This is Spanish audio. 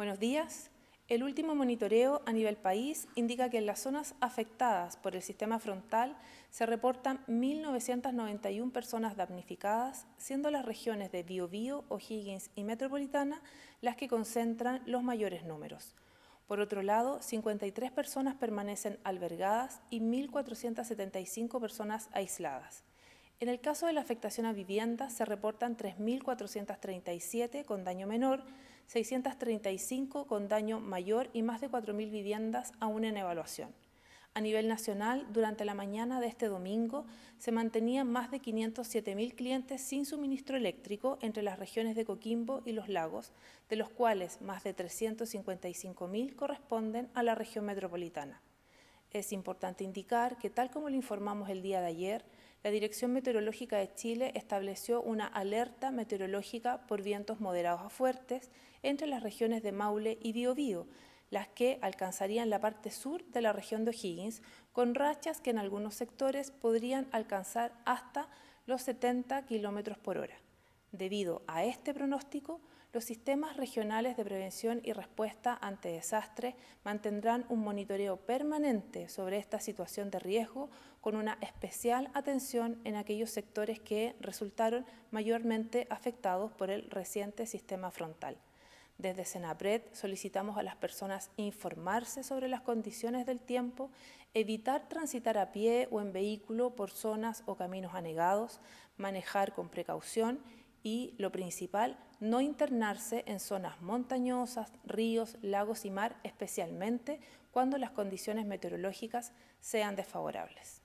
Buenos días. El último monitoreo a nivel país indica que en las zonas afectadas por el sistema frontal se reportan 1.991 personas damnificadas, siendo las regiones de Biobío, O'Higgins y Metropolitana las que concentran los mayores números. Por otro lado, 53 personas permanecen albergadas y 1.475 personas aisladas. En el caso de la afectación a viviendas, se reportan 3.437 con daño menor, 635 con daño mayor y más de 4.000 viviendas aún en evaluación. A nivel nacional, durante la mañana de este domingo se mantenían más de 507.000 clientes sin suministro eléctrico entre las regiones de Coquimbo y Los Lagos, de los cuales más de 355.000 corresponden a la región metropolitana. Es importante indicar que, tal como lo informamos el día de ayer, la Dirección Meteorológica de Chile estableció una alerta meteorológica por vientos moderados a fuertes entre las regiones de Maule y Biobío, las que alcanzarían la parte sur de la región de O'Higgins, con rachas que en algunos sectores podrían alcanzar hasta los 70 km por hora. Debido a este pronóstico, los sistemas regionales de prevención y respuesta ante desastres mantendrán un monitoreo permanente sobre esta situación de riesgo con una especial atención en aquellos sectores que resultaron mayormente afectados por el reciente sistema frontal. Desde Senapred solicitamos a las personas informarse sobre las condiciones del tiempo, evitar transitar a pie o en vehículo por zonas o caminos anegados, manejar con precaución y lo principal, no internarse en zonas montañosas, ríos, lagos y mar, especialmente cuando las condiciones meteorológicas sean desfavorables.